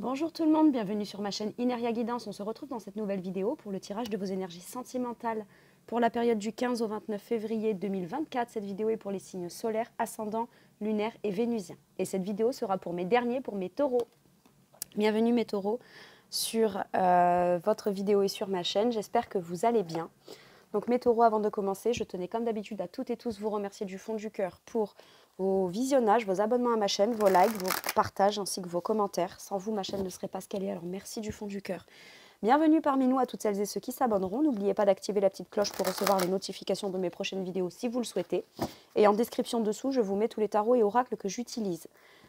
Bonjour tout le monde, bienvenue sur ma chaîne Ineria Guidance. On se retrouve dans cette nouvelle vidéo pour le tirage de vos énergies sentimentales pour la période du 15 au 29 février 2024. Cette vidéo est pour les signes solaires, ascendants, lunaires et vénusiens. Et cette vidéo sera pour mes derniers, pour mes taureaux. Bienvenue mes taureaux sur euh, votre vidéo et sur ma chaîne. J'espère que vous allez bien. Donc mes taureaux, avant de commencer, je tenais comme d'habitude à toutes et tous vous remercier du fond du cœur pour vos visionnages, vos abonnements à ma chaîne, vos likes, vos partages ainsi que vos commentaires. Sans vous, ma chaîne ne serait pas ce qu'elle est, alors merci du fond du cœur. Bienvenue parmi nous à toutes celles et ceux qui s'abonneront. N'oubliez pas d'activer la petite cloche pour recevoir les notifications de mes prochaines vidéos si vous le souhaitez. Et en description dessous, je vous mets tous les tarots et oracles que j'utilise.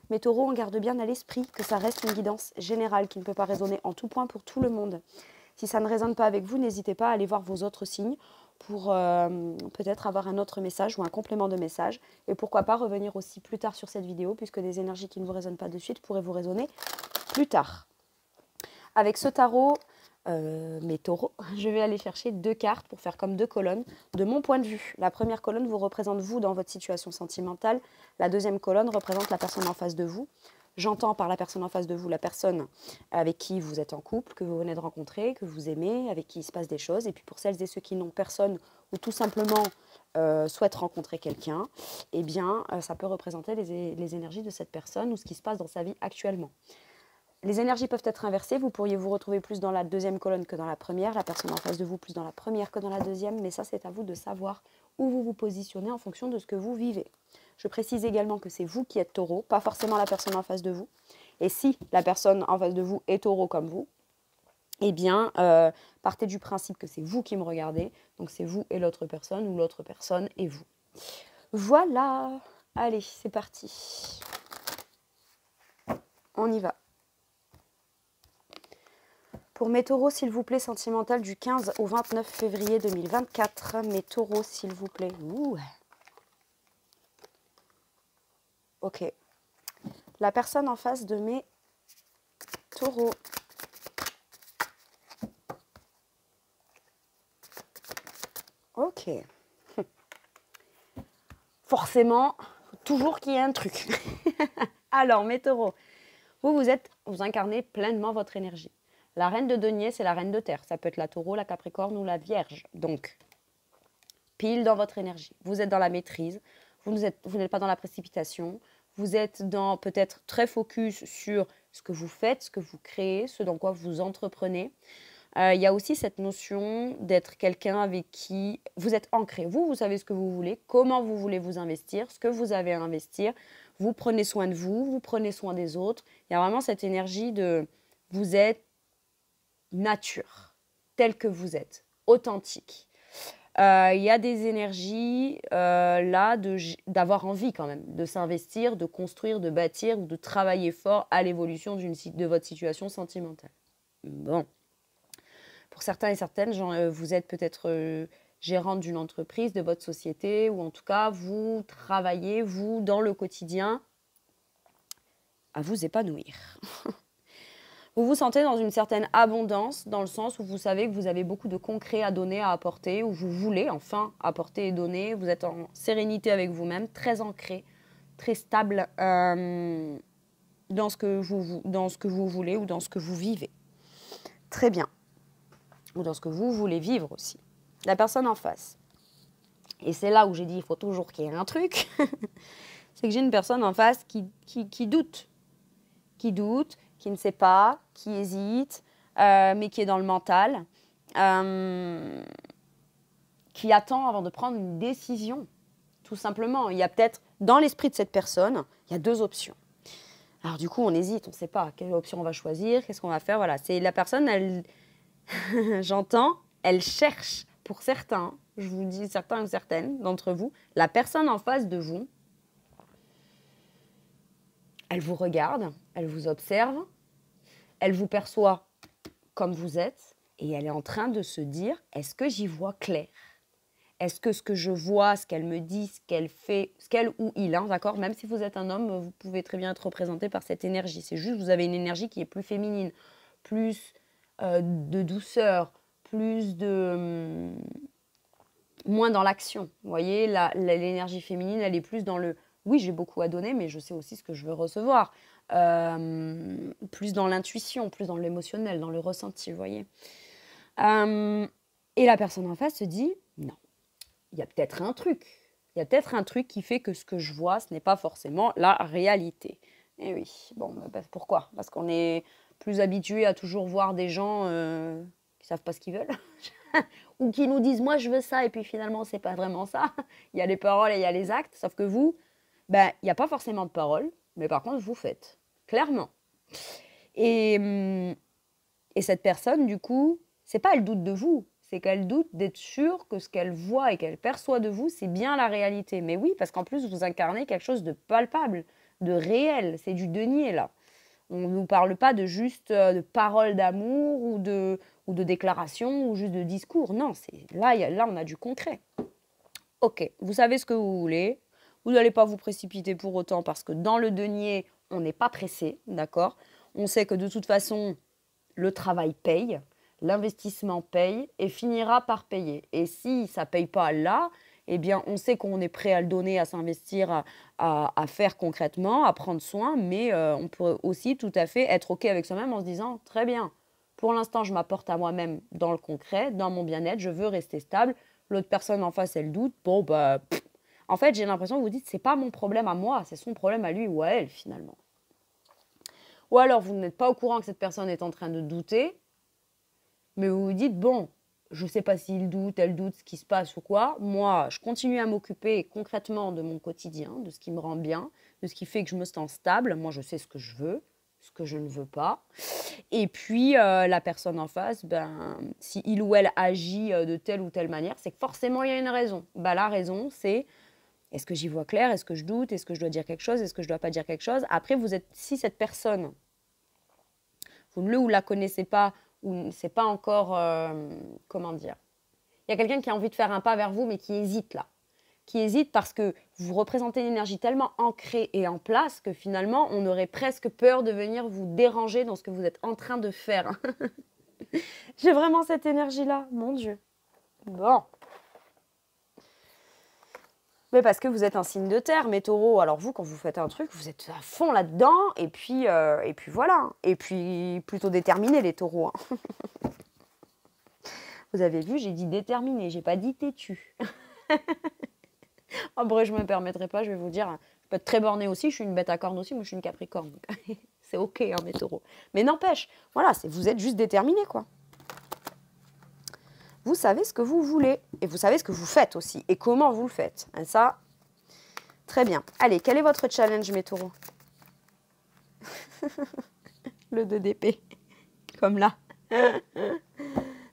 Mes taureaux, on garde bien à l'esprit que ça reste une guidance générale qui ne peut pas résonner en tout point pour tout le monde. Si ça ne résonne pas avec vous, n'hésitez pas à aller voir vos autres signes pour euh, peut-être avoir un autre message ou un complément de message. Et pourquoi pas revenir aussi plus tard sur cette vidéo, puisque des énergies qui ne vous résonnent pas de suite pourraient vous résonner plus tard. Avec ce tarot, euh, mes taureaux, je vais aller chercher deux cartes pour faire comme deux colonnes de mon point de vue. La première colonne vous représente vous dans votre situation sentimentale. La deuxième colonne représente la personne en face de vous. J'entends par la personne en face de vous la personne avec qui vous êtes en couple, que vous venez de rencontrer, que vous aimez, avec qui il se passe des choses. Et puis pour celles et ceux qui n'ont personne ou tout simplement euh, souhaitent rencontrer quelqu'un, eh bien, euh, ça peut représenter les, les énergies de cette personne ou ce qui se passe dans sa vie actuellement. Les énergies peuvent être inversées, vous pourriez vous retrouver plus dans la deuxième colonne que dans la première, la personne en face de vous plus dans la première que dans la deuxième, mais ça c'est à vous de savoir où vous vous positionnez en fonction de ce que vous vivez. Je précise également que c'est vous qui êtes taureau, pas forcément la personne en face de vous. Et si la personne en face de vous est taureau comme vous, eh bien, euh, partez du principe que c'est vous qui me regardez. Donc c'est vous et l'autre personne, ou l'autre personne et vous. Voilà. Allez, c'est parti. On y va. Pour mes taureaux, s'il vous plaît, sentimental du 15 au 29 février 2024. Mes taureaux, s'il vous plaît. Ouh. Ok. La personne en face de mes taureaux. Ok. Forcément, toujours qu'il y ait un truc. Alors, mes taureaux, vous, vous êtes, vous incarnez pleinement votre énergie. La reine de denier, c'est la reine de terre. Ça peut être la taureau, la capricorne ou la vierge. Donc, pile dans votre énergie. Vous êtes dans la maîtrise, vous n'êtes pas dans la précipitation, vous êtes dans peut-être très focus sur ce que vous faites, ce que vous créez, ce dans quoi vous entreprenez. Euh, il y a aussi cette notion d'être quelqu'un avec qui vous êtes ancré. Vous, vous savez ce que vous voulez, comment vous voulez vous investir, ce que vous avez à investir. Vous prenez soin de vous, vous prenez soin des autres. Il y a vraiment cette énergie de vous êtes nature, tel que vous êtes, authentique. Euh, il y a des énergies euh, là d'avoir envie quand même de s'investir, de construire, de bâtir de travailler fort à l'évolution de votre situation sentimentale. Bon. Pour certains et certaines, euh, vous êtes peut-être gérante d'une entreprise, de votre société, ou en tout cas, vous travaillez, vous, dans le quotidien, à vous épanouir. vous vous sentez dans une certaine abondance, dans le sens où vous savez que vous avez beaucoup de concret à donner, à apporter, où vous voulez enfin apporter et donner. Vous êtes en sérénité avec vous-même, très ancré, très stable euh, dans, ce que vous, dans ce que vous voulez ou dans ce que vous vivez. Très bien. Ou dans ce que vous voulez vivre aussi. La personne en face. Et c'est là où j'ai dit, il faut toujours qu'il y ait un truc. c'est que j'ai une personne en face qui, qui doute. Qui doute, qui ne sait pas, qui hésite, euh, mais qui est dans le mental, euh, qui attend avant de prendre une décision, tout simplement. Il y a peut-être dans l'esprit de cette personne, il y a deux options. Alors du coup, on hésite, on ne sait pas quelle option on va choisir, qu'est-ce qu'on va faire. Voilà, c'est la personne, elle, j'entends, elle cherche pour certains, je vous dis certains ou certaines d'entre vous, la personne en face de vous, elle vous regarde, elle vous observe, elle vous perçoit comme vous êtes et elle est en train de se dire, est-ce que j'y vois clair Est-ce que ce que je vois, ce qu'elle me dit, ce qu'elle fait, ce qu'elle ou il, a, hein, d'accord Même si vous êtes un homme, vous pouvez très bien être représenté par cette énergie. C'est juste, vous avez une énergie qui est plus féminine, plus euh, de douceur, plus de... Hum, moins dans l'action. Vous voyez, l'énergie féminine, elle est plus dans le oui, j'ai beaucoup à donner, mais je sais aussi ce que je veux recevoir. Euh, plus dans l'intuition, plus dans l'émotionnel, dans le ressenti, vous voyez. Euh, et la personne en face se dit, non, il y a peut-être un truc. Il y a peut-être un truc qui fait que ce que je vois, ce n'est pas forcément la réalité. Et eh oui, bon, bah, bah, pourquoi Parce qu'on est plus habitué à toujours voir des gens euh, qui savent pas ce qu'ils veulent. ou qui nous disent moi je veux ça et puis finalement c'est pas vraiment ça. Il y a les paroles et il y a les actes, sauf que vous, ben, il n'y a pas forcément de parole, mais par contre, vous faites, clairement. Et, hum, et cette personne, du coup, c'est pas elle doute de vous, c'est qu'elle doute d'être sûre que ce qu'elle voit et qu'elle perçoit de vous, c'est bien la réalité. Mais oui, parce qu'en plus, vous incarnez quelque chose de palpable, de réel, c'est du denier là. On ne nous parle pas de juste euh, de paroles d'amour ou de, ou de déclarations ou juste de discours. Non, c'est là, là, on a du concret. Ok, vous savez ce que vous voulez, vous n'allez pas vous précipiter pour autant parce que dans le denier, on n'est pas pressé, d'accord On sait que de toute façon, le travail paye, l'investissement paye et finira par payer. Et si ça paye pas là, eh bien, on sait qu'on est prêt à le donner, à s'investir, à, faire concrètement, à prendre soin, mais euh, on peut aussi tout à fait être OK avec soi-même en se disant, très bien, pour l'instant, je m'apporte à moi-même dans le concret, dans mon bien-être, je veux rester stable. L'autre personne en face, elle doute, bon, bah, en fait, j'ai l'impression que vous dites, c'est pas mon problème à moi, c'est son problème à lui ou à elle finalement. Ou alors, vous n'êtes pas au courant que cette personne est en train de douter, mais vous vous dites, bon, je ne sais pas s'il doute, elle doute, ce qui se passe ou quoi. Moi, je continue à m'occuper concrètement de mon quotidien, de ce qui me rend bien, de ce qui fait que je me sens stable. Moi, je sais ce que je veux, ce que je ne veux pas. Et puis, euh, la personne en face, ben, si il ou elle agit euh, de telle ou telle manière, c'est que forcément, il y a une raison. Ben, la raison, c'est est-ce que j'y vois clair Est-ce que je doute Est-ce que je dois dire quelque chose Est-ce que je ne dois pas dire quelque chose Après, vous êtes si cette personne, vous ne le ou la connaissez pas, ou c'est pas encore, euh, comment dire, il y a quelqu'un qui a envie de faire un pas vers vous, mais qui hésite là, qui hésite parce que vous représentez une énergie tellement ancrée et en place que finalement, on aurait presque peur de venir vous déranger dans ce que vous êtes en train de faire. J'ai vraiment cette énergie là, mon Dieu. Bon. Mais parce que vous êtes un signe de terre, mes taureaux. Alors vous, quand vous faites un truc, vous êtes à fond là-dedans. Et puis, euh, et puis voilà. Et puis plutôt déterminés, les taureaux. Hein. vous avez vu, j'ai dit déterminé, j'ai pas dit têtu. Oh, en vrai, je me permettrai pas, je vais vous dire. Je peux être très borné aussi, je suis une bête à cornes aussi, moi je suis une capricorne. c'est ok, hein, mes taureaux. Mais n'empêche, voilà, vous êtes juste déterminés, quoi vous savez ce que vous voulez et vous savez ce que vous faites aussi et comment vous le faites. ça, très bien. Allez, quel est votre challenge, mes taureaux Le 2DP, comme là.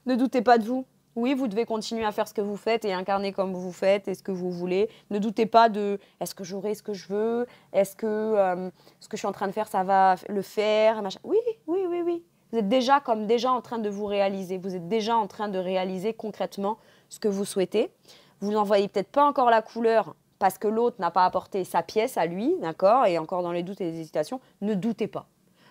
ne doutez pas de vous. Oui, vous devez continuer à faire ce que vous faites et incarner comme vous faites et ce que vous voulez. Ne doutez pas de est-ce que j'aurai ce que je veux Est-ce que euh, ce que je suis en train de faire, ça va le faire machin. Oui, oui, oui, oui vous êtes déjà comme déjà en train de vous réaliser. Vous êtes déjà en train de réaliser concrètement ce que vous souhaitez. Vous n'en voyez peut-être pas encore la couleur parce que l'autre n'a pas apporté sa pièce à lui, d'accord Et encore dans les doutes et les hésitations, ne doutez pas.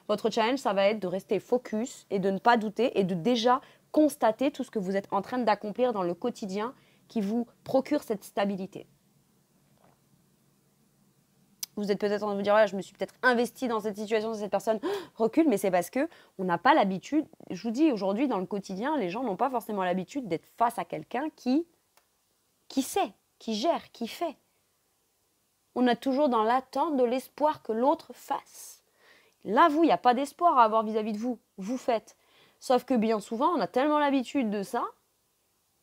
Votre challenge, ça va être de rester focus et de ne pas douter et de déjà constater tout ce que vous êtes en train d'accomplir dans le quotidien qui vous procure cette stabilité vous êtes peut-être en train de vous dire, je me suis peut-être investi dans cette situation, cette personne recule, mais c'est parce que on n'a pas l'habitude. Je vous dis, aujourd'hui, dans le quotidien, les gens n'ont pas forcément l'habitude d'être face à quelqu'un qui, qui sait, qui gère, qui fait. On a toujours dans l'attente de l'espoir que l'autre fasse. Là, vous, il n'y a pas d'espoir à avoir vis-à-vis de vous. Vous faites. Sauf que bien souvent, on a tellement l'habitude de ça,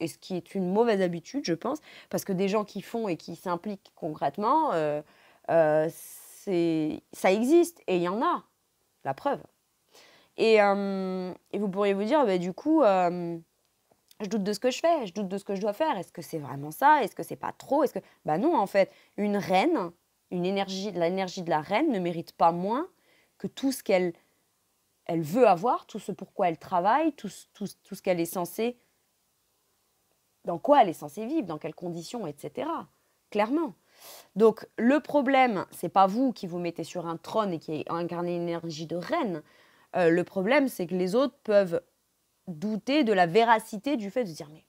et ce qui est une mauvaise habitude, je pense, parce que des gens qui font et qui s'impliquent concrètement, euh, euh, ça existe et il y en a, la preuve. Et, euh, vous pourriez vous dire, bah, du coup, euh, je doute de ce que je fais, je doute de ce que je dois faire. Est-ce que c'est vraiment ça Est-ce que c'est pas trop Est-ce que bah non, en fait, une reine, une énergie, l'énergie de la reine ne mérite pas moins que tout ce qu'elle elle veut avoir, tout ce pour quoi elle travaille, tout, tout ce qu'elle est censée, dans quoi elle est censée vivre, dans quelles conditions, etc. Clairement. Donc le problème, c'est pas vous qui vous mettez sur un trône et qui incarnez une énergie de reine. Euh, le problème, c'est que les autres peuvent douter de la véracité du fait de se dire mais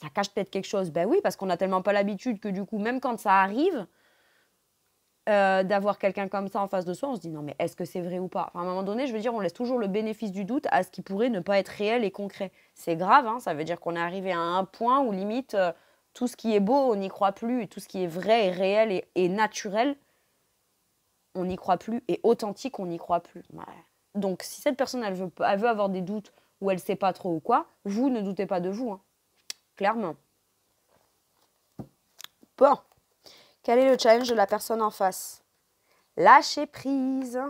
ça cache peut-être quelque chose. Ben oui, parce qu'on n'a tellement pas l'habitude que du coup, même quand ça arrive, euh, d'avoir quelqu'un comme ça en face de soi, on se dit non mais est-ce que c'est vrai ou pas enfin, À un moment donné, je veux dire, on laisse toujours le bénéfice du doute à ce qui pourrait ne pas être réel et concret. C'est grave, hein, ça veut dire qu'on est arrivé à un point où limite, euh, tout ce qui est beau, on n'y croit plus. Et tout ce qui est vrai et réel et, naturel, on n'y croit plus. Et authentique, on n'y croit plus. Donc, si cette personne, elle veut, avoir des doutes ou elle ne sait pas trop ou quoi, vous ne doutez pas de vous. Hein. Clairement. Bon. Quel est le challenge de la personne en face Lâchez prise.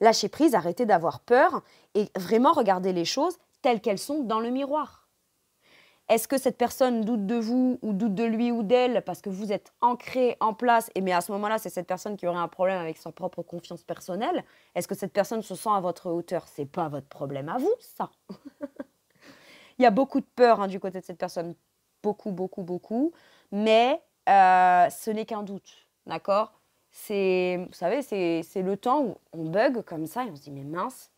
Lâchez prise, arrêtez d'avoir peur et vraiment regarder les choses telles qu'elles sont dans le miroir. Est-ce que cette personne doute de vous ou doute de lui ou d'elle parce que vous êtes ancré en place Et mais à ce moment-là, c'est cette personne qui aurait un problème avec sa propre confiance personnelle. Est-ce que cette personne se sent à votre hauteur C'est pas votre problème à vous, ça. Il y a beaucoup de peur hein, du côté de cette personne, beaucoup, beaucoup, beaucoup. Mais euh, ce n'est qu'un doute, d'accord C'est, vous savez, c'est le temps où on bug comme ça et on se dit mais mince,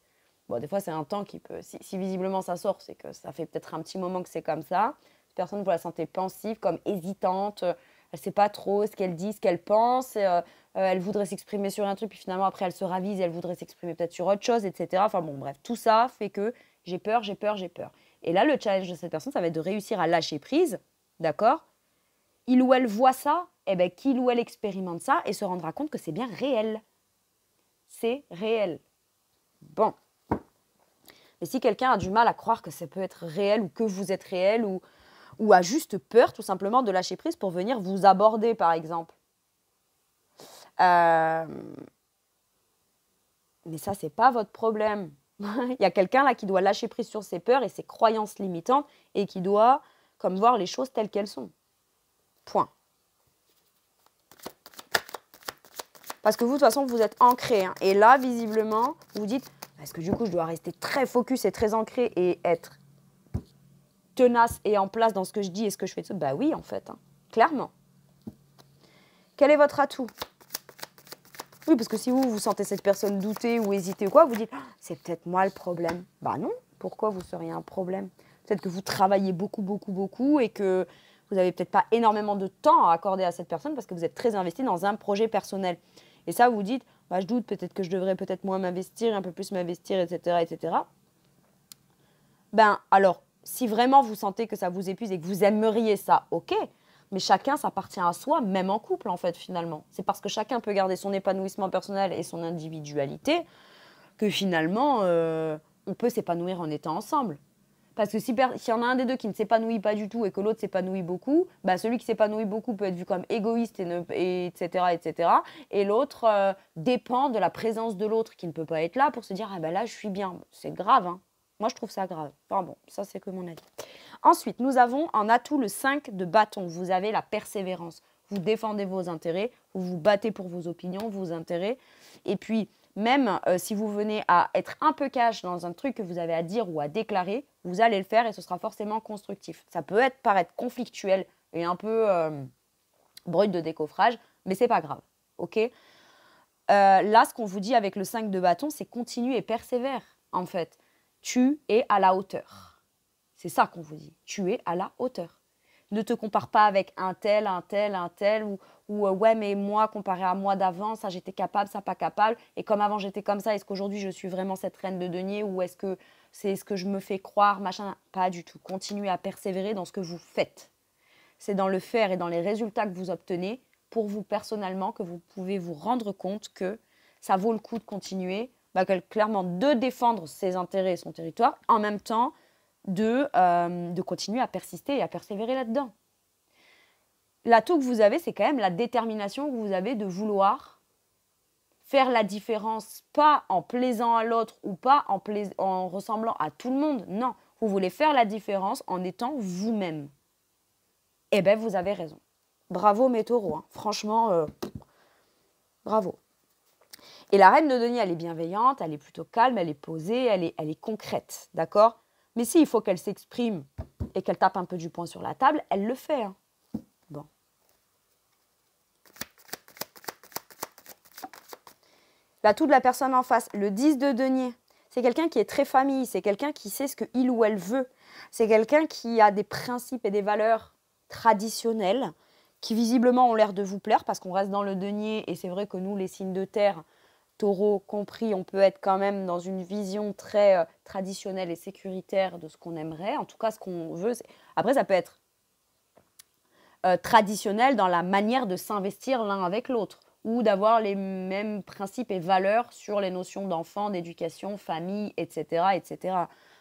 Bon, des fois, c'est un temps qui peut. Si, visiblement ça sort, c'est que ça fait peut-être un petit moment que c'est comme ça. Cette personne, vous la sentez pensive, comme hésitante. Euh, elle ne sait pas trop ce qu'elle dit, ce qu'elle pense. Euh, euh, elle voudrait s'exprimer sur un truc, puis finalement, après, elle se ravise et elle voudrait s'exprimer peut-être sur autre chose, etc. Enfin, bon, bref, tout ça fait que j'ai peur, j'ai peur, j'ai peur. Et là, le challenge de cette personne, ça va être de réussir à lâcher prise, d'accord Il ou elle voit ça, et eh bien qu'il ou elle expérimente ça et se rendra compte que c'est bien réel. C'est réel. Bon. Mais si quelqu'un a du mal à croire que ça peut être réel ou que vous êtes réel ou, ou a juste peur tout simplement de lâcher prise pour venir vous aborder par exemple. Euh, mais ça, c'est pas votre problème. Il y a quelqu'un là qui doit lâcher prise sur ses peurs et ses croyances limitantes et qui doit comme voir les choses telles qu'elles sont. Point. Parce que vous, de toute façon, vous êtes ancré. Hein. Et là, visiblement, vous dites est-ce que du coup, je dois rester très focus et très ancré et être tenace et en place dans ce que je dis et ce que je fais. Bah oui, en fait, hein. clairement. Quel est votre atout Oui, parce que si vous, vous sentez cette personne douter ou hésiter ou quoi, vous dites ah, c'est peut-être moi le problème. Bah non, pourquoi vous seriez un problème Peut-être que vous travaillez beaucoup, beaucoup, beaucoup et que vous n'avez peut-être pas énormément de temps à accorder à cette personne parce que vous êtes très investi dans un projet personnel. Et ça, vous dites bah, je doute, peut-être que je devrais peut-être moins m'investir, un peu plus m'investir, etc., etc. Ben, alors, si vraiment vous sentez que ça vous épuise et que vous aimeriez ça, ok. Mais chacun appartient à soi, même en couple, en fait, finalement. C'est parce que chacun peut garder son épanouissement personnel et son individualité que finalement, euh, on peut s'épanouir en étant ensemble. Parce que s'il si y en a un des deux qui ne s'épanouit pas du tout et que l'autre s'épanouit beaucoup, bah, celui qui s'épanouit beaucoup peut être vu comme égoïste, et, etc., etc. Et l'autre euh, dépend de la présence de l'autre qui ne peut pas être là pour se dire Ah ben là, je suis bien. C'est grave, hein. Moi, je trouve ça grave. Enfin bon, ça, c'est que mon avis. Ensuite, nous avons en atout le 5 de bâton. Vous avez la persévérance. Vous défendez vos intérêts, vous vous battez pour vos opinions, vos intérêts. Et puis, même euh, si vous venez à être un peu cash dans un truc que vous avez à dire ou à déclarer, vous allez le faire et ce sera forcément constructif. Ça peut être paraître conflictuel et un peu euh, brut de décoffrage, mais c'est pas grave. OK euh, Là, ce qu'on vous dit avec le 5 de bâton, c'est continue et persévère, en fait. Tu es à la hauteur. C'est ça qu'on vous dit. Tu es à la hauteur ne te compare pas avec un tel, un tel, un tel, ou, ou euh, ouais, mais moi, comparé à moi d'avant, ça j'étais capable, ça pas capable, et comme avant j'étais comme ça, est-ce qu'aujourd'hui je suis vraiment cette reine de denier, ou est-ce que c'est ce que je me fais croire, machin Pas du tout. Continuez à persévérer dans ce que vous faites. C'est dans le faire et dans les résultats que vous obtenez, pour vous personnellement, que vous pouvez vous rendre compte que ça vaut le coup de continuer, bah, clairement de défendre ses intérêts et son territoire, en même temps de, euh, de continuer à persister et à persévérer là-dedans. L'atout que vous avez, c'est quand même la détermination que vous avez de vouloir faire la différence, pas en plaisant à l'autre ou pas en, en ressemblant à tout le monde. Non, vous voulez faire la différence en étant vous-même. Eh bien, vous avez raison. Bravo mes taureaux, hein. franchement, euh, bravo. Et la reine de Denis, elle est bienveillante, elle est plutôt calme, elle est posée, elle est, elle est concrète, d'accord mais s'il faut qu'elle s'exprime et qu'elle tape un peu du poing sur la table, elle le fait. La la de la personne en face, le 10 de denier, c'est quelqu'un qui est très famille, c'est quelqu'un qui sait ce qu'il ou elle veut, c'est quelqu'un qui a des principes et des valeurs traditionnelles qui visiblement ont l'air de vous plaire parce qu'on reste dans le denier et c'est vrai que nous, les signes de terre, taureau compris, on peut être quand même dans une vision très euh, traditionnelle et sécuritaire de ce qu'on aimerait. En tout cas, ce qu'on veut. Après, ça peut être euh, traditionnel dans la manière de s'investir l'un avec l'autre ou d'avoir les mêmes principes et valeurs sur les notions d'enfant, d'éducation, famille, etc., etc.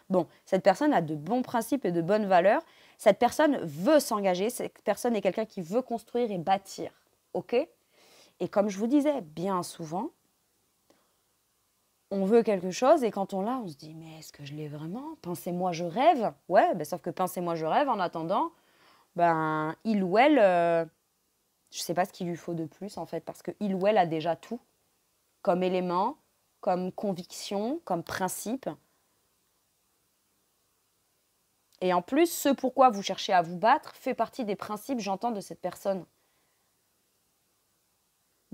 Bon, cette personne a de bons principes et de bonnes valeurs. Cette personne veut s'engager. Cette personne est quelqu'un qui veut construire et bâtir. OK Et comme je vous disais, bien souvent, on veut quelque chose et quand on l'a, on se dit mais est-ce que je l'ai vraiment Pensez-moi, je rêve. Ouais, ben sauf que pensez-moi, je rêve. En attendant, ben il ou elle, je euh, je sais pas ce qu'il lui faut de plus en fait, parce que il ou elle a déjà tout comme élément, comme conviction, comme principe. Et en plus, ce pourquoi vous cherchez à vous battre fait partie des principes, j'entends, de cette personne.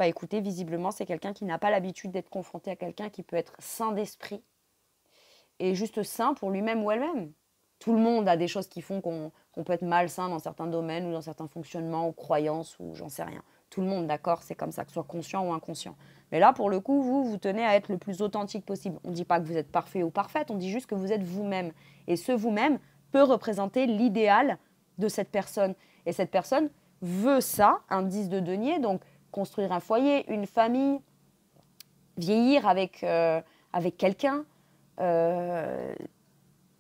Bah, écoutez, visiblement, c'est quelqu'un qui n'a pas l'habitude d'être confronté à quelqu'un qui peut être sain d'esprit et juste sain pour lui-même ou elle-même. Tout le monde a des choses qui font qu'on peut être malsain dans certains domaines ou dans certains fonctionnements ou croyances ou j'en sais rien. Tout le monde, d'accord, c'est comme ça, que ce soit conscient ou inconscient. Mais là, pour le coup, vous, vous tenez à être le plus authentique possible. On ne dit pas que vous êtes parfait ou parfaite, on dit juste que vous êtes vous-même. Et ce vous-même peut représenter l'idéal de cette personne. Et cette personne veut ça, indice de denier, donc construire un foyer, une famille, vieillir avec, euh, avec quelqu'un, euh,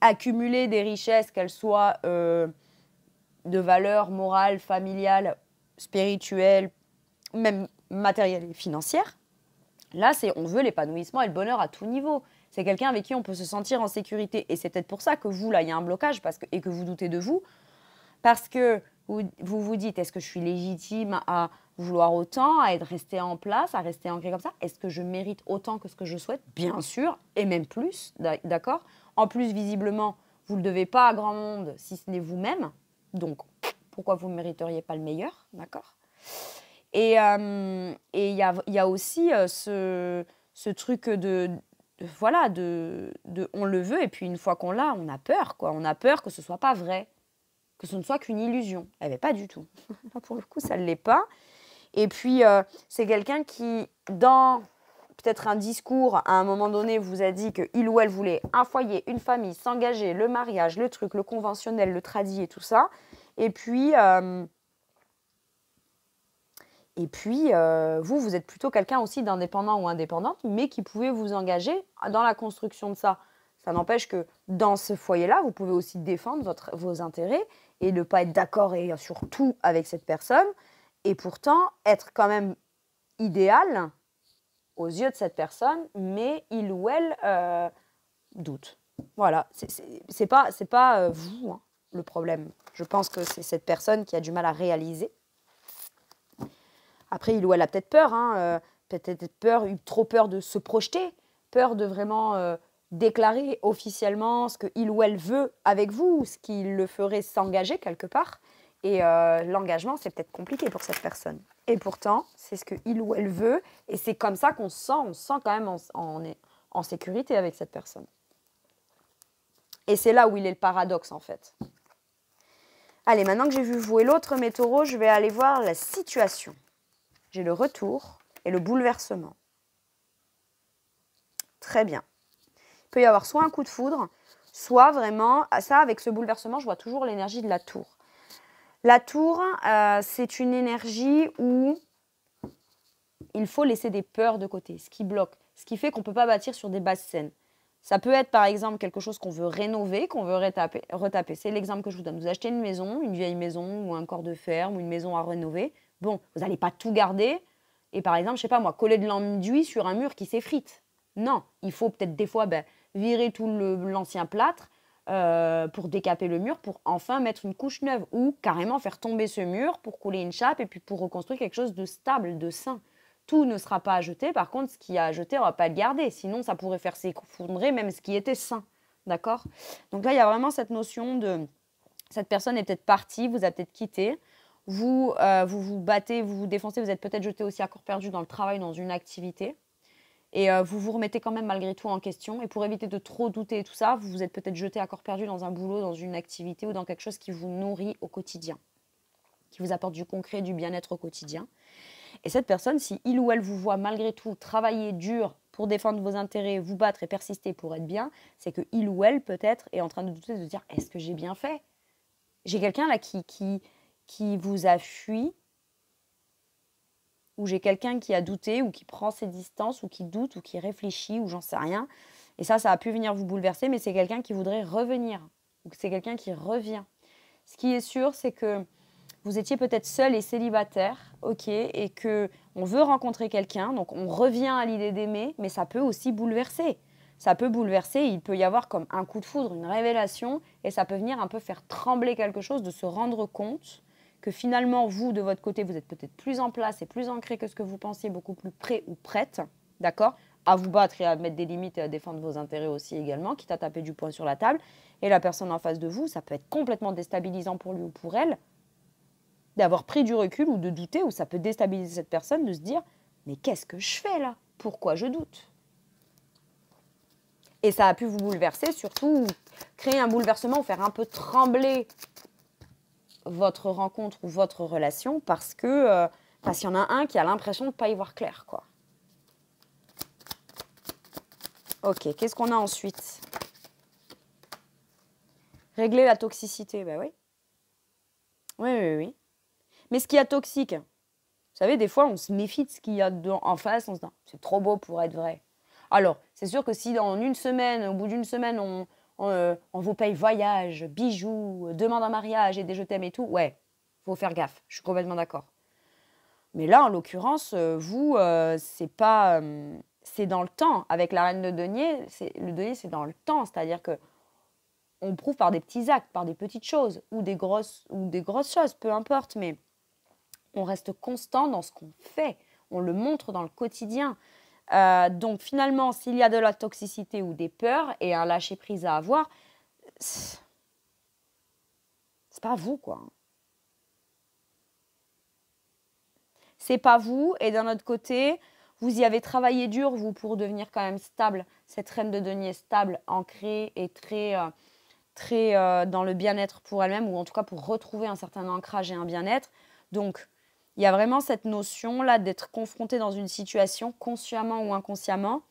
accumuler des richesses, qu'elles soient euh, de valeur morale, familiale, spirituelle, même matérielle et financière. Là, c'est on veut l'épanouissement et le bonheur à tout niveau. C'est quelqu'un avec qui on peut se sentir en sécurité. Et c'est peut-être pour ça que vous, là, il y a un blocage parce que, et que vous doutez de vous. Parce que vous, vous dites, est-ce que je suis légitime à, vouloir autant, à être resté en place, à rester ancré comme ça Est-ce que je mérite autant que ce que je souhaite Bien sûr, et même plus, d'accord En plus, visiblement, vous ne le devez pas à grand monde si ce n'est vous-même. Donc, pourquoi vous ne mériteriez pas le meilleur, d'accord euh, Et il y, a, aussi euh, ce, truc de, voilà, de, de, on le veut, et puis une fois qu'on l'a, on a peur, quoi. On a peur que ce soit pas vrai, que ce ne soit qu'une illusion. Eh bien, pas du tout. pour le coup, ça ne l'est pas. Et puis, euh, c'est quelqu'un qui, dans peut-être un discours, à un moment donné, vous a dit qu'il ou elle voulait un foyer, une famille, s'engager, le mariage, le truc, le conventionnel, le tradit et tout ça. Et puis, euh, et puis euh, vous, vous êtes plutôt quelqu'un aussi d'indépendant ou indépendante, mais qui pouvait vous engager dans la construction de ça. Ça n'empêche que dans ce foyer-là, vous pouvez aussi défendre votre, vos intérêts et ne pas être d'accord et surtout avec cette personne et pourtant être quand même idéal aux yeux de cette personne, mais il ou elle euh, doute. Voilà, c'est pas, pas euh, vous hein, le problème. Je pense que c'est cette personne qui a du mal à réaliser. Après, il ou elle a peut-être peur, hein, euh, peut-être peur, trop peur de se projeter, peur de vraiment déclarer officiellement ce qu'il ou elle veut avec vous, ce qui le ferait s'engager quelque part. Et euh, l'engagement, c'est peut-être compliqué pour cette personne. Et pourtant, c'est ce qu'il ou elle veut. Et c'est comme ça qu'on sent, on sent quand même en, en sécurité avec cette personne. Et c'est là où il est le paradoxe, en fait. Allez, maintenant que j'ai vu vous et l'autre, mes taureaux, je vais aller voir la situation. J'ai le retour et le bouleversement. Très bien. Il peut y avoir soit un coup de foudre, soit vraiment, ça, avec ce bouleversement, je vois toujours l'énergie de la tour. La tour, euh, c'est une énergie où il faut laisser des peurs de côté, ce qui bloque, ce qui fait qu'on ne peut pas bâtir sur des basses saines. Ça peut être par exemple quelque chose qu'on veut rénover, qu'on veut retaper, C'est l'exemple que je vous donne. Vous achetez une maison, une vieille maison ou un corps de ferme ou une maison à rénover. Bon, vous n'allez pas tout garder et par exemple, je sais pas moi, coller de l'enduit sur un mur qui s'effrite. Non, il faut peut-être des fois ben, virer tout l'ancien plâtre, euh, pour décaper le mur, pour enfin mettre une couche neuve, ou carrément faire tomber ce mur pour couler une chape et puis pour reconstruire quelque chose de stable, de sain. Tout ne sera pas à jeter, par contre, ce qui a à jeter, on ne va pas le garder, sinon ça pourrait faire s'effondrer même ce qui était sain. D'accord Donc là, il y a vraiment cette notion de cette personne est peut-être partie, vous a peut-être quitté, vous, euh, vous vous battez, vous vous défoncez, vous êtes peut-être jeté aussi à corps perdu dans le travail, dans une activité. Et euh, vous vous remettez quand même malgré tout en question. Et pour éviter de trop douter et tout ça, vous vous êtes peut-être jeté à corps perdu dans un boulot, dans une activité ou dans quelque chose qui vous nourrit au quotidien, qui vous apporte du concret, du bien-être au quotidien. Et cette personne, si il ou elle vous voit malgré tout travailler dur pour défendre vos intérêts, vous battre et persister pour être bien, c'est que il ou elle peut-être est en train de douter de se dire est-ce que j'ai bien fait J'ai quelqu'un là qui, qui vous a fui où j'ai quelqu'un qui a douté ou qui prend ses distances ou qui doute ou qui réfléchit ou j'en sais rien. Et ça, ça a pu venir vous bouleverser, mais c'est quelqu'un qui voudrait revenir ou c'est quelqu'un qui revient. Ce qui est sûr, c'est que vous étiez peut-être seul et célibataire, ok, et que on veut rencontrer quelqu'un, donc on revient à l'idée d'aimer, mais ça peut aussi bouleverser. Ça peut bouleverser, il peut y avoir comme un coup de foudre, une révélation, et ça peut venir un peu faire trembler quelque chose, de se rendre compte que finalement, vous, de votre côté, vous êtes peut-être plus en place et plus ancré que ce que vous pensiez, beaucoup plus prêt ou prête, d'accord À vous battre et à mettre des limites et à défendre vos intérêts aussi également, quitte à taper du poing sur la table. Et la personne en face de vous, ça peut être complètement déstabilisant pour lui ou pour elle d'avoir pris du recul ou de douter, ou ça peut déstabiliser cette personne de se dire Mais qu'est-ce que je fais là Pourquoi je doute Et ça a pu vous bouleverser, surtout créer un bouleversement ou faire un peu trembler votre rencontre ou votre relation parce que euh, qu'il y en a un qui a l'impression de ne pas y voir clair, quoi. Ok, qu'est-ce qu'on a ensuite Régler la toxicité, ben oui. Oui, oui, oui. Mais ce qui est toxique, vous savez, des fois, on se méfie de ce qu'il y a en face, on se dit, ah, c'est trop beau pour être vrai. Alors, c'est sûr que si dans une semaine, au bout d'une semaine, on, euh, on, vous paye voyage, bijoux, euh, demande en mariage et des je t'aime et tout. Ouais, faut faire gaffe, je suis complètement d'accord. Mais là, en l'occurrence, euh, vous, c'est pas. c'est dans le temps. Avec la reine de denier, le denier, c'est dans le temps. C'est-à-dire que on prouve par des petits actes, par des petites choses, ou grosses, ou des grosses choses, peu importe, mais on reste constant dans ce qu'on fait. On le montre dans le quotidien. Euh, donc finalement, s'il y a de la toxicité ou des peurs et un lâcher-prise à avoir, c'est pas vous, quoi. C'est pas vous, et d'un autre côté, vous y avez travaillé dur, vous, pour devenir quand même stable. Cette reine de denier stable, ancrée et très, euh, très euh, dans le bien-être pour elle-même, ou en tout cas pour retrouver un certain ancrage et un bien-être. Donc, il y a vraiment cette notion-là d'être confronté dans une situation, consciemment ou inconsciemment,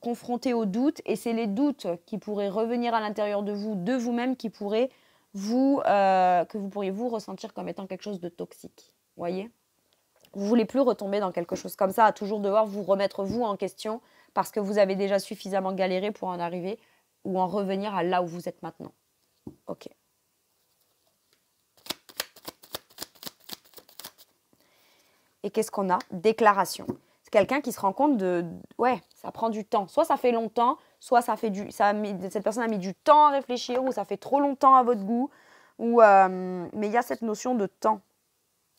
confronté aux doutes, et c'est les doutes qui pourraient revenir à l'intérieur de vous, de vous-même, qui pourraient vous, euh, que vous pourriez vous ressentir comme étant quelque chose de toxique. Voyez Vous voulez plus retomber dans quelque chose comme ça, à toujours devoir vous remettre vous en question parce que vous avez déjà suffisamment galéré pour en arriver ou en revenir à là où vous êtes maintenant. Ok. Et qu'est-ce qu'on a Déclaration. C'est quelqu'un qui se rend compte de, ouais, ça prend du temps. Soit ça fait longtemps, soit ça fait du, ça cette personne a mis du temps à réfléchir, ou ça fait trop longtemps à votre goût. Ou, euh, mais il y a cette notion de temps.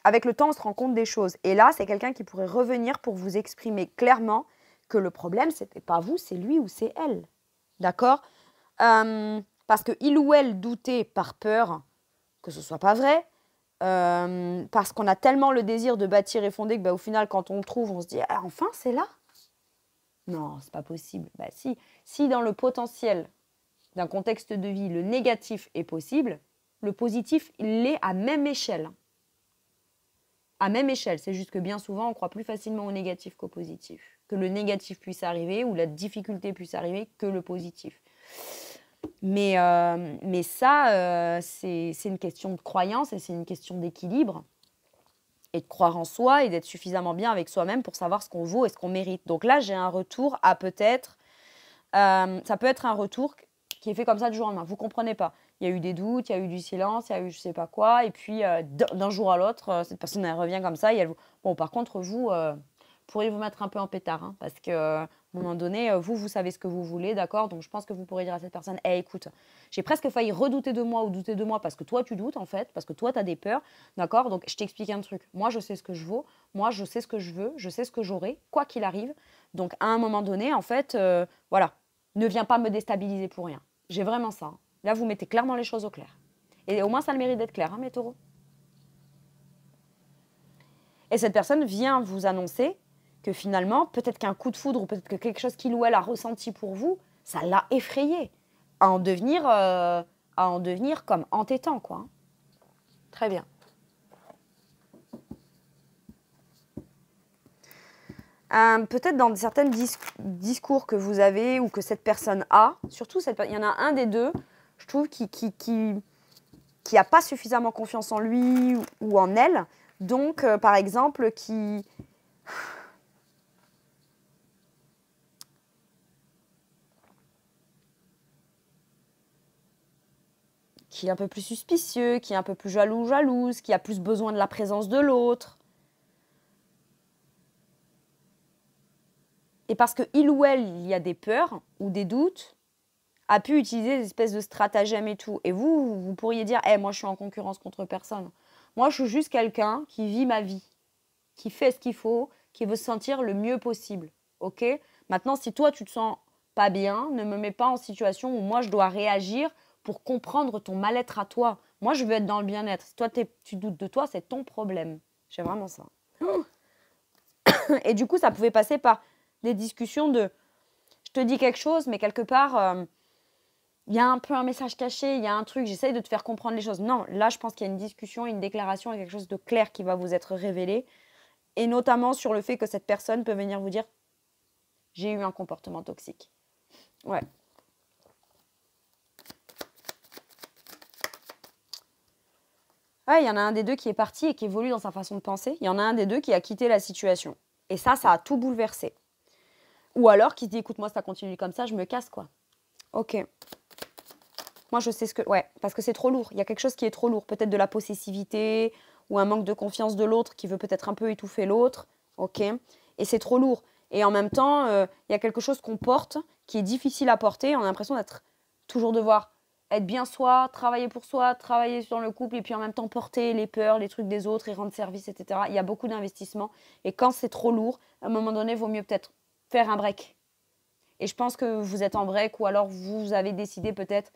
Avec le temps, on se rend compte des choses. Et là, c'est quelqu'un qui pourrait revenir pour vous exprimer clairement que le problème, ce c'était pas vous, c'est lui ou c'est elle. D'accord euh, Parce que il ou elle doutait par peur que ce soit pas vrai, euh, parce qu'on a tellement le désir de bâtir et fonder que bah, au final, quand on le trouve, on se dit ah, enfin, c'est là Non, c'est pas possible. Bah, si. si dans le potentiel d'un contexte de vie, le négatif est possible, le positif, il l'est à même échelle. À même échelle, c'est juste que bien souvent, on croit plus facilement au négatif qu'au positif. Que le négatif puisse arriver ou la difficulté puisse arriver que le positif. Mais, euh, mais ça, euh, c'est une question de croyance et c'est une question d'équilibre et de croire en soi et d'être suffisamment bien avec soi-même pour savoir ce qu'on vaut et ce qu'on mérite. Donc là, j'ai un retour à peut-être... Euh, ça peut être un retour qui est fait comme ça du jour au lendemain. Vous comprenez pas. Il y a eu des doutes, il y a eu du silence, il y a eu je sais pas quoi. Et puis, d'un jour à l'autre, cette personne, elle revient comme ça. Et Bon, par contre, vous, pourriez vous mettre un peu en pétard. Hein, parce que à un moment donné, euh, vous, vous savez ce que vous voulez, d'accord Donc je pense que vous pourrez dire à cette personne, écoute, j'ai presque failli redouter de moi ou douter de moi parce que toi, tu doutes en fait, parce que toi, tu as des peurs, d'accord Donc je t'explique un truc. Moi, je sais ce que je vaux, moi, je sais ce que je veux, je sais ce que j'aurai, quoi qu'il arrive. Donc à un moment donné, en fait, euh, voilà, ne viens pas me déstabiliser pour rien. J'ai vraiment ça. Hein. Là, vous mettez clairement les choses au clair. Et au moins, ça le mérite d'être clair, hein, mes taureaux. Et cette personne vient vous annoncer que finalement, peut-être qu'un coup de foudre ou peut-être que quelque chose qu'il ou elle a ressenti pour vous, ça l'a effrayé à en devenir, euh, à en devenir comme entêtant, quoi. Très bien. Euh, peut-être dans certains discours que vous avez ou que cette personne a, surtout il y en a un des deux, je trouve, qui qui, qui, a pas suffisamment confiance en lui ou en elle, donc euh, par exemple qui qui est un peu plus suspicieux, qui est un peu plus jaloux ou jalouse, qui a plus besoin de la présence de l'autre. Et parce qu'il ou elle, il y a des peurs ou des doutes, a pu utiliser des espèces de stratagèmes et tout. Et vous, vous pourriez dire, Eh, moi je suis en concurrence contre personne. Moi je suis juste quelqu'un qui vit ma vie, qui fait ce qu'il faut, qui veut se sentir le mieux possible. Ok Maintenant, si toi tu te sens pas bien, ne me mets pas en situation où moi je dois réagir pour comprendre ton mal-être à toi. Moi, je veux être dans le bien-être. Si toi, tu doutes de toi, c'est ton problème. J'ai vraiment ça. Et du coup, ça pouvait passer par des discussions de je te dis quelque chose, mais quelque part, euh, il y a un peu un message caché, il y a un truc, j'essaye de te faire comprendre les choses. Non, là, je pense qu'il y a une discussion, une déclaration, quelque chose de clair qui va vous être révélé. Et notamment sur le fait que cette personne peut venir vous dire j'ai eu un comportement toxique. Ouais, il y en a un des deux qui est parti et qui évolue dans sa façon de penser. Il y en a un des deux qui a quitté la situation. Et ça, ça a tout bouleversé. Ou alors qui dit, écoute, moi, ça continue comme ça, je me casse, quoi. Ok. Moi, je sais ce que. Ouais, parce que c'est trop lourd. Il y a quelque chose qui est trop lourd. Peut-être de la possessivité ou un manque de confiance de l'autre qui veut peut-être un peu étouffer l'autre. Ok. Et c'est trop lourd. Et en même temps, euh, il y a quelque chose qu'on porte qui est difficile à porter. On a l'impression d'être toujours devoir être bien soi, travailler pour soi, travailler dans le couple et puis en même temps porter les peurs, les trucs des autres et rendre service, etc. Il y a beaucoup d'investissements. Et quand c'est trop lourd, à un moment donné, il vaut mieux peut-être faire un break. Et je pense que vous êtes en break ou alors vous avez décidé peut-être,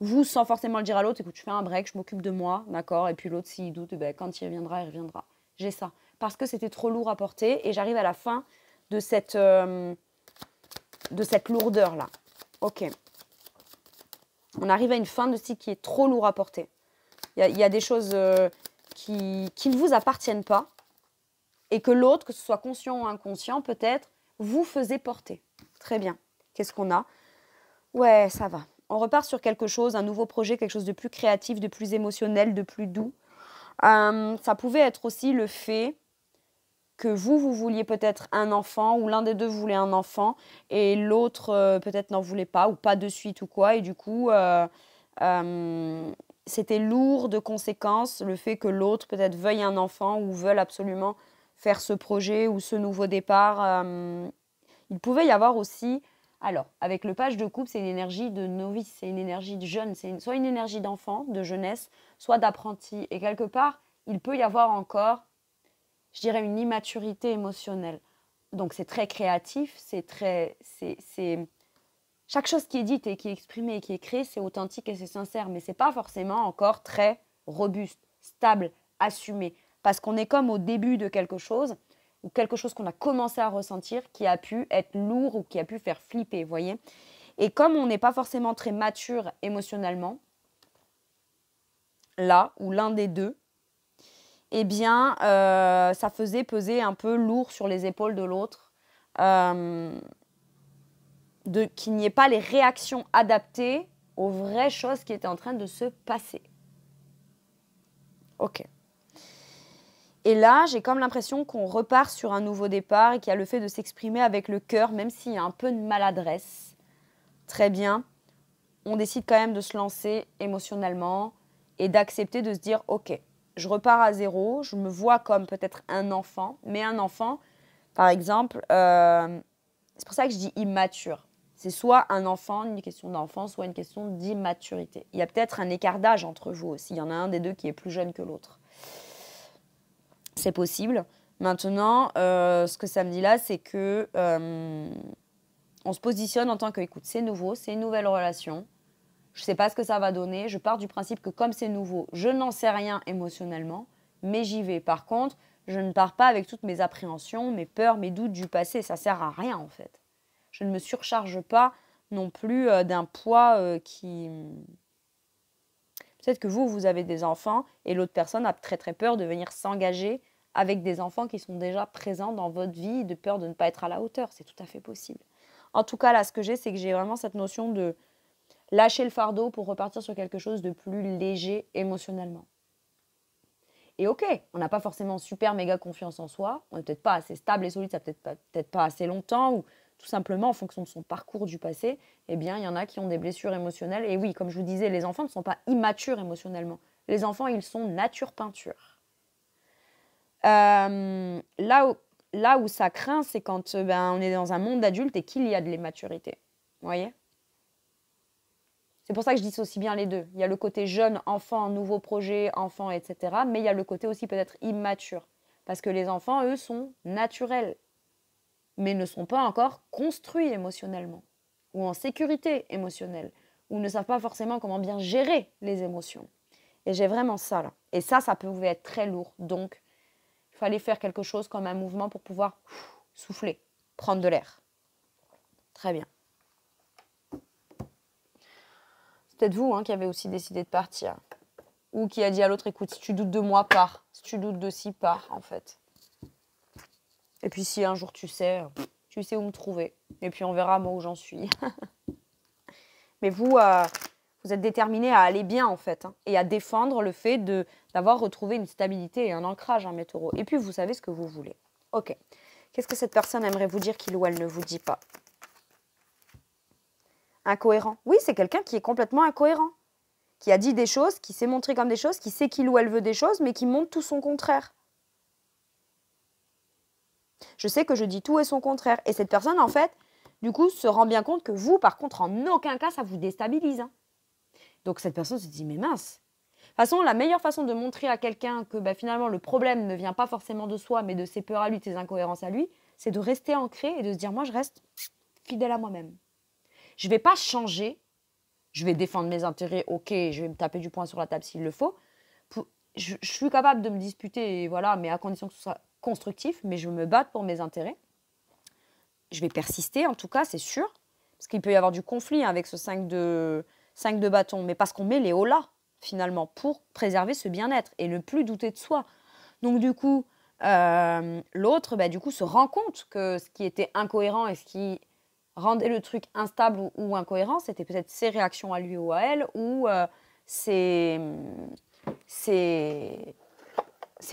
vous sans forcément le dire à l'autre, écoute, je fais un break, je m'occupe de moi, d'accord Et puis l'autre, s'il doute, eh ben, quand il reviendra, il reviendra. J'ai ça. Parce que c'était trop lourd à porter et j'arrive à la fin de cette, euh, de cette lourdeur-là. Ok on arrive à une fin de cycle qui est trop lourde à porter. Il y, a des choses euh, qui, ne vous appartiennent pas et que l'autre, que ce soit conscient ou inconscient, peut-être, vous faisait porter. Très bien. Qu'est-ce qu'on a Ouais, ça va. On repart sur quelque chose, un nouveau projet, quelque chose de plus créatif, de plus émotionnel, de plus doux. Euh, ça pouvait être aussi le fait que vous, vous vouliez peut-être un enfant, ou l'un des deux voulait un enfant, et l'autre euh, peut-être n'en voulait pas, ou pas de suite ou quoi, et du coup, euh, euh, c'était lourd de conséquences le fait que l'autre peut-être veuille un enfant ou veuille absolument faire ce projet ou ce nouveau départ. il pouvait y avoir aussi, alors, avec le page de couple, c'est une énergie de novice, c'est une énergie de jeune, c'est soit une énergie d'enfant, de jeunesse, soit d'apprenti, et quelque part, il peut y avoir encore je dirais, une immaturité émotionnelle. Donc c'est très créatif, c'est très... c'est Chaque chose qui est dite et qui est exprimée et qui est créée, c'est authentique et c'est sincère, mais c'est pas forcément encore très robuste, stable, assumé. Parce qu'on est comme au début de quelque chose, ou quelque chose qu'on a commencé à ressentir, qui a pu être lourd ou qui a pu faire flipper, vous voyez Et comme on n'est pas forcément très mature émotionnellement, là, ou l'un des deux, eh bien, euh, ça faisait peser un peu lourd sur les épaules de l'autre. Euh, qu'il n'y ait pas les réactions adaptées aux vraies choses qui étaient en train de se passer. Ok. Et là, j'ai comme l'impression qu'on repart sur un nouveau départ et qu'il y a le fait de s'exprimer avec le cœur, même s'il y a un peu de maladresse. Très bien. On décide quand même de se lancer émotionnellement et d'accepter de se dire, ok, je repars à zéro, je me vois comme peut-être un enfant, mais un enfant, par exemple, euh, c'est pour ça que je dis immature. C'est soit un enfant, une question d'enfant, soit une question d'immaturité. Il y a peut-être un écart d'âge entre vous aussi. Il y en a un des deux qui est plus jeune que l'autre. C'est possible. Maintenant, euh, ce que ça me dit là, c'est que euh, on se positionne en tant que, écoute, c'est nouveau, c'est une nouvelle relation je ne sais pas ce que ça va donner. Je pars du principe que comme c'est nouveau, je n'en sais rien émotionnellement, mais j'y vais. Par contre, je ne pars pas avec toutes mes appréhensions, mes peurs, mes doutes du passé. Ça sert à rien en fait. Je ne me surcharge pas non plus euh, d'un poids euh, qui... Peut-être que vous, vous avez des enfants et l'autre personne a très très peur de venir s'engager avec des enfants qui sont déjà présents dans votre vie, de peur de ne pas être à la hauteur. C'est tout à fait possible. En tout cas, là, ce que j'ai, c'est que j'ai vraiment cette notion de lâcher le fardeau pour repartir sur quelque chose de plus léger émotionnellement. Et ok, on n'a pas forcément super méga confiance en soi, on n'est peut-être pas assez stable et solide, ça peut-être pas, pas assez longtemps, ou tout simplement en fonction de son parcours du passé, eh bien, il y en a qui ont des blessures émotionnelles. Et oui, comme je vous disais, les enfants ne sont pas immatures émotionnellement. Les enfants, ils sont nature peinture. Euh, là, où, là où ça craint, c'est quand euh, ben, on est dans un monde adulte et qu'il y a de l'immaturité. Vous voyez c'est pour ça que je dis aussi bien les deux. Il y a le côté jeune, enfant, nouveau projet, enfant, etc. Mais il y a le côté aussi peut-être immature. Parce que les enfants, eux, sont naturels, mais ne sont pas encore construits émotionnellement, ou en sécurité émotionnelle, ou ne savent pas forcément comment bien gérer les émotions. Et j'ai vraiment ça là. Et ça, ça pouvait être très lourd. Donc, il fallait faire quelque chose comme un mouvement pour pouvoir souffler, prendre de l'air. Très bien. peut-être vous hein, qui avez aussi décidé de partir. Ou qui a dit à l'autre, écoute, si tu doutes de moi, pars. Si tu doutes de si, pars, en fait. Et puis si un jour tu sais, tu sais où me trouver. Et puis on verra moi où j'en suis. Mais vous, euh, vous êtes déterminé à aller bien en fait hein, et à défendre le fait d'avoir retrouvé une stabilité et un ancrage, hein, mes taureaux. Et puis vous savez ce que vous voulez. Ok. Qu'est-ce que cette personne aimerait vous dire qu'il ou elle ne vous dit pas Incohérent. Oui, c'est quelqu'un qui est complètement incohérent, qui a dit des choses, qui s'est montré comme des choses, qui sait qu'il ou elle veut des choses, mais qui montre tout son contraire. Je sais que je dis tout et son contraire. Et cette personne, en fait, du coup, se rend bien compte que vous, par contre, en aucun cas, ça vous déstabilise. Hein. Donc cette personne se dit, mais mince. De toute façon, la meilleure façon de montrer à quelqu'un que bah, finalement le problème ne vient pas forcément de soi, mais de ses peurs à lui, de ses incohérences à lui, c'est de rester ancré et de se dire, moi, je reste fidèle à moi-même. Je vais pas changer. Je vais défendre mes intérêts, ok, je vais me taper du poing sur la table s'il le faut. Je, suis capable de me disputer, voilà, mais à condition que ce soit constructif, mais je me batte pour mes intérêts. Je vais persister, en tout cas, c'est sûr. Parce qu'il peut y avoir du conflit hein, avec ce 5 de, 5 de bâton, mais parce qu'on met les hauts là, finalement, pour préserver ce bien-être et ne plus douter de soi. Donc, du coup, euh, l'autre, bah, du coup, se rend compte que ce qui était incohérent et ce qui rendait le truc instable ou, incohérent, c'était peut-être ses réactions à lui ou à elle, ou euh, ses,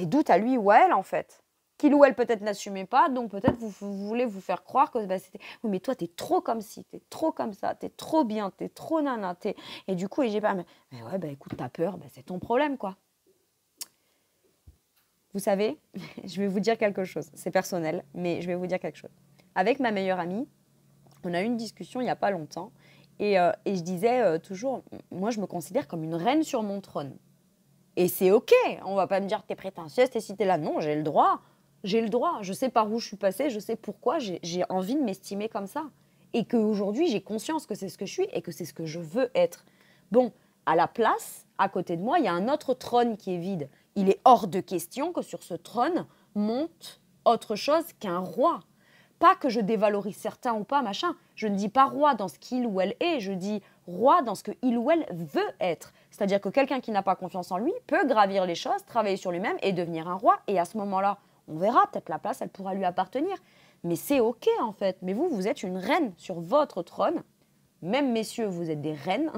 doutes à lui ou à elle, en fait. Qu'il ou elle peut-être n'assumait pas, donc peut-être vous, voulez vous faire croire que bah, c'était. Oui, mais toi, t'es trop comme si, t'es trop comme ça, t'es trop bien, t'es trop nana, t'es. Et du coup, et j'ai pas. Mais, ouais, bah écoute, ta peur, bah, c'est ton problème, quoi. Vous savez, je vais vous dire quelque chose. C'est personnel, mais je vais vous dire quelque chose. Avec ma meilleure amie, on a eu une discussion il n'y a pas longtemps. Et, euh, je disais euh, toujours, moi je me considère comme une reine sur mon trône. Et c'est OK, on va pas me dire que tu es prétentieuse, t'es si t'es là. Non, j'ai le droit, j'ai le droit. Je sais par où je suis passée, je sais pourquoi, j'ai envie de m'estimer comme ça. Et qu'aujourd'hui j'ai conscience que c'est ce que je suis et que c'est ce que je veux être. Bon, à la place, à côté de moi, il y a un autre trône qui est vide. Il est hors de question que sur ce trône monte autre chose qu'un roi, pas que je dévalorise certains ou pas, machin. Je ne dis pas roi dans ce qu'il ou elle est, je dis roi dans ce qu'il ou elle veut être. C'est-à-dire que quelqu'un qui n'a pas confiance en lui peut gravir les choses, travailler sur lui-même et devenir un roi. Et à ce moment-là, on verra, peut-être la place, elle pourra lui appartenir. Mais c'est OK en fait. Mais vous, vous êtes une reine sur votre trône. Même messieurs, vous êtes des reines.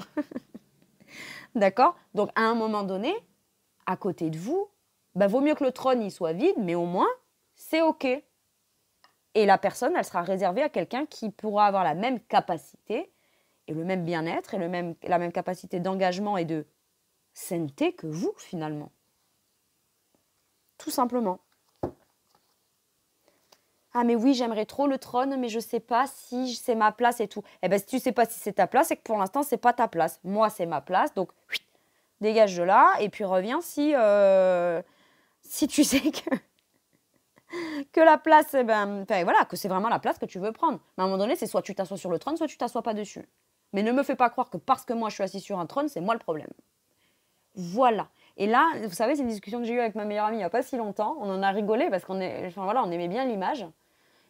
D'accord Donc à un moment donné, à côté de vous, bah, vaut mieux que le trône y soit vide, mais au moins, c'est OK. Et la personne, elle sera réservée à quelqu'un qui pourra avoir la même capacité et le même bien-être et le même, la même capacité d'engagement et de sainteté que vous, finalement. Tout simplement. Ah mais oui, j'aimerais trop le trône, mais je sais pas si c'est ma place et tout. Eh ben si tu sais pas si c'est ta place, c'est que pour l'instant c'est pas ta place. Moi c'est ma place, donc dégage de là et puis reviens si euh, si tu sais que que la place, eh ben, voilà, que c'est vraiment la place que tu veux prendre. Mais à un moment donné, c'est soit tu t'assois sur le trône, soit tu t'assois pas dessus. Mais ne me fais pas croire que parce que moi je suis assis sur un trône, c'est moi le problème. Voilà. Et là, vous savez, c'est une discussion que j'ai eue avec ma meilleure amie il n'y a pas si longtemps. On en a rigolé parce qu'on enfin, voilà, on aimait bien l'image.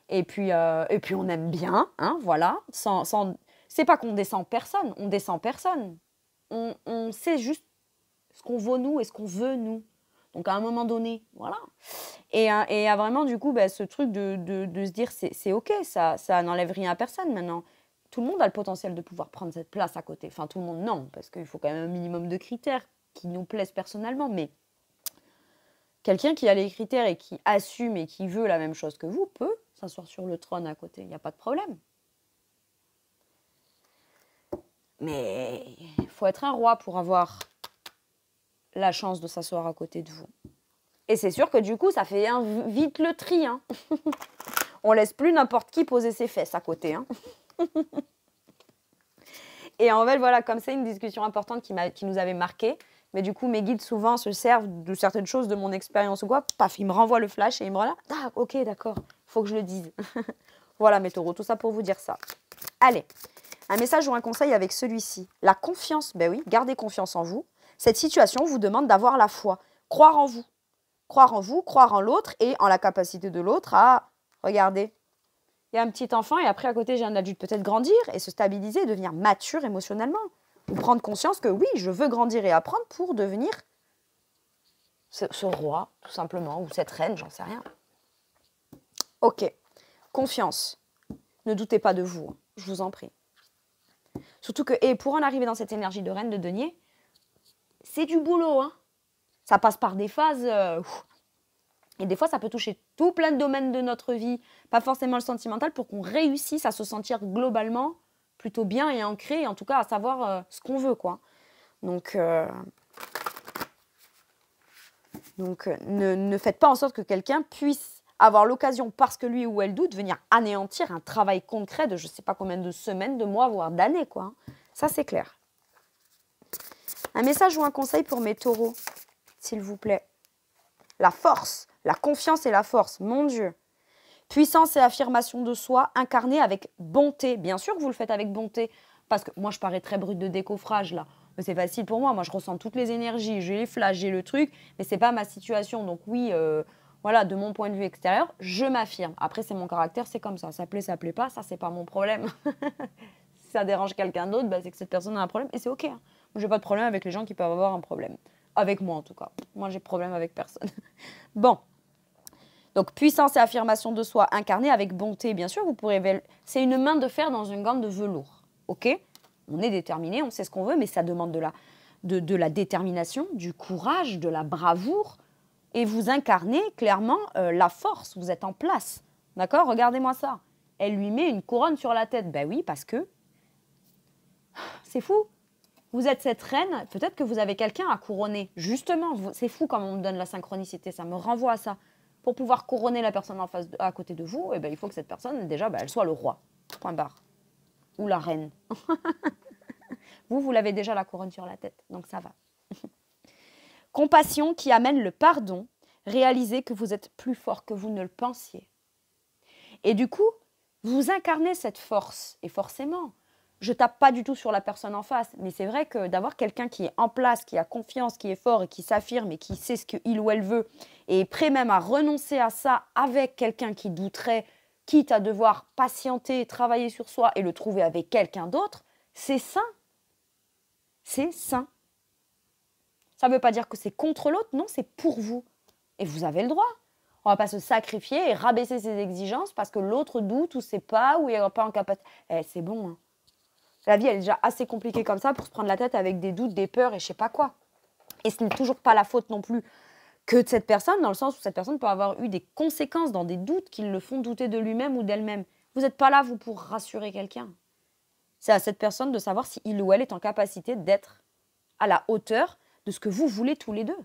Et puis, euh, et puis on aime bien, hein, voilà. C'est pas qu'on descend personne, on descend personne. On, on sait juste ce qu'on vaut nous et ce qu'on veut nous. Donc à un moment donné, voilà. Et, euh, et à euh, vraiment, du coup, bah, ce truc de, se dire c'est OK, ça, ça n'enlève rien à personne maintenant. Tout le monde a le potentiel de pouvoir prendre cette place à côté. Enfin, tout le monde, non, parce qu'il faut quand même un minimum de critères qui nous plaisent personnellement, mais quelqu'un qui a les critères et qui assume et qui veut la même chose que vous peut s'asseoir sur le trône à côté, il n'y a pas de problème. Mais il faut être un roi pour avoir la chance de s'asseoir à côté de vous. Et c'est sûr que du coup, ça fait vite le tri. Hein. On laisse plus n'importe qui poser ses fesses à côté. Hein. Et en fait, voilà, comme c'est une discussion importante qui, nous avait marqué, mais du coup, mes guides souvent se servent de certaines choses de mon expérience ou quoi. Paf, ils me renvoient le flash et ils me voilà. Ah, ok, d'accord, faut que je le dise. voilà, mes taureaux, tout ça pour vous dire ça. Allez, un message ou un conseil avec celui-ci. La confiance, ben oui, gardez confiance en vous. Cette situation vous demande d'avoir la foi, croire en vous, croire en vous, croire en l'autre et en la capacité de l'autre à Regardez, Il y a un petit enfant et après à côté j'ai un adulte peut-être grandir et se stabiliser, devenir mature émotionnellement ou prendre conscience que oui, je veux grandir et apprendre pour devenir ce, ce roi tout simplement ou cette reine, j'en sais rien. OK. Confiance. Ne doutez pas de vous, hein. je vous en prie. Surtout que, et pour en arriver dans cette énergie de reine de denier, c'est du boulot. Hein. Ça passe par des phases. Euh, et des fois, ça peut toucher tout plein de domaines de notre vie, pas forcément le sentimental, pour qu'on réussisse à se sentir globalement plutôt bien et ancré, et en tout cas à savoir euh, ce qu'on veut. quoi. Donc, euh, Donc ne, ne faites pas en sorte que quelqu'un puisse avoir l'occasion, parce que lui ou elle doute, de venir anéantir un travail concret de je ne sais pas combien de semaines, de mois, voire d'années. quoi. Ça, c'est clair. Un message ou un conseil pour mes taureaux, s'il vous plaît. La force, la confiance et la force, mon Dieu. Puissance et affirmation de soi incarnée avec bonté. Bien sûr que vous le faites avec bonté, parce que moi je parais très brute de décoffrage là. Mais c'est facile pour moi, moi je ressens toutes les énergies, j'ai les flashs, j'ai le truc, mais ce n'est pas ma situation. Donc oui, euh, voilà, de mon point de vue extérieur, je m'affirme. Après c'est mon caractère, c'est comme ça. Ça plaît, ça plaît pas, ça c'est pas mon problème. si ça dérange quelqu'un d'autre, bah, c'est que cette personne a un problème et c'est ok. Hein. J'ai pas de problème avec les gens qui peuvent avoir un problème. Avec moi en tout cas. Moi j'ai problème avec personne. bon. Donc puissance et affirmation de soi incarnée avec bonté, bien sûr, vous pourrez... C'est une main de fer dans une gamme de velours. OK On est déterminé, on sait ce qu'on veut, mais ça demande de la, de, de, la détermination, du courage, de la bravoure. Et vous incarnez clairement euh, la force, vous êtes en place. D'accord Regardez-moi ça. Elle lui met une couronne sur la tête. Ben oui, parce que... C'est fou. Vous êtes cette reine, peut-être que vous avez quelqu'un à couronner. Justement, c'est fou quand on me donne la synchronicité, ça me renvoie à ça. Pour pouvoir couronner la personne en face à côté de vous, eh ben, il faut que cette personne, déjà, ben, elle soit le roi. Point barre. Ou la reine. vous, vous l'avez déjà la couronne sur la tête, donc ça va. Compassion qui amène le pardon, réalisez que vous êtes plus fort que vous ne le pensiez. Et du coup, vous incarnez cette force, et forcément, je tape pas du tout sur la personne en face, mais c'est vrai que d'avoir quelqu'un qui est en place, qui a confiance, qui est fort et qui s'affirme et qui sait ce qu'il ou elle veut et est prêt même à renoncer à ça avec quelqu'un qui douterait, quitte à devoir patienter, travailler sur soi et le trouver avec quelqu'un d'autre, c'est sain. C'est sain. Ça ne veut pas dire que c'est contre l'autre, non, c'est pour vous. Et vous avez le droit. On ne va pas se sacrifier et rabaisser ses exigences parce que l'autre doute ou sait pas ou il n'est pas en capacité. Eh, c'est bon, hein. La vie, elle est déjà assez compliquée comme ça pour se prendre la tête avec des doutes, des peurs et je sais pas quoi. Et ce n'est toujours pas la faute non plus que de cette personne, dans le sens où cette personne peut avoir eu des conséquences dans des doutes qui le font douter de lui-même ou d'elle-même. Vous n'êtes pas là, vous, pour rassurer quelqu'un. C'est à cette personne de savoir si il ou elle est en capacité d'être à la hauteur de ce que vous voulez tous les deux.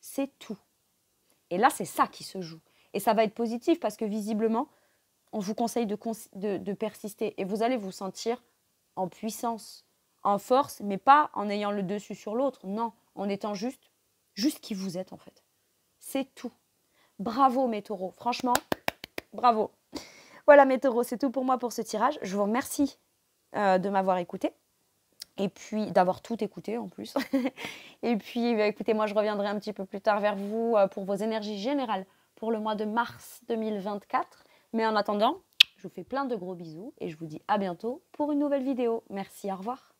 C'est tout. Et là, c'est ça qui se joue. Et ça va être positif parce que visiblement, on vous conseille de persister et vous allez vous sentir en puissance, en force, mais pas en ayant le dessus sur l'autre. Non, en étant juste, juste qui vous êtes en fait. C'est tout. Bravo mes taureaux. Franchement, bravo. Voilà mes taureaux, c'est tout pour moi pour ce tirage. Je vous remercie euh, de m'avoir écouté. Et puis d'avoir tout écouté en plus. et puis bah, écoutez, moi je reviendrai un petit peu plus tard vers vous euh, pour vos énergies générales pour le mois de mars 2024. Mais en attendant, je vous fais plein de gros bisous et je vous dis à bientôt pour une nouvelle vidéo. Merci, au revoir.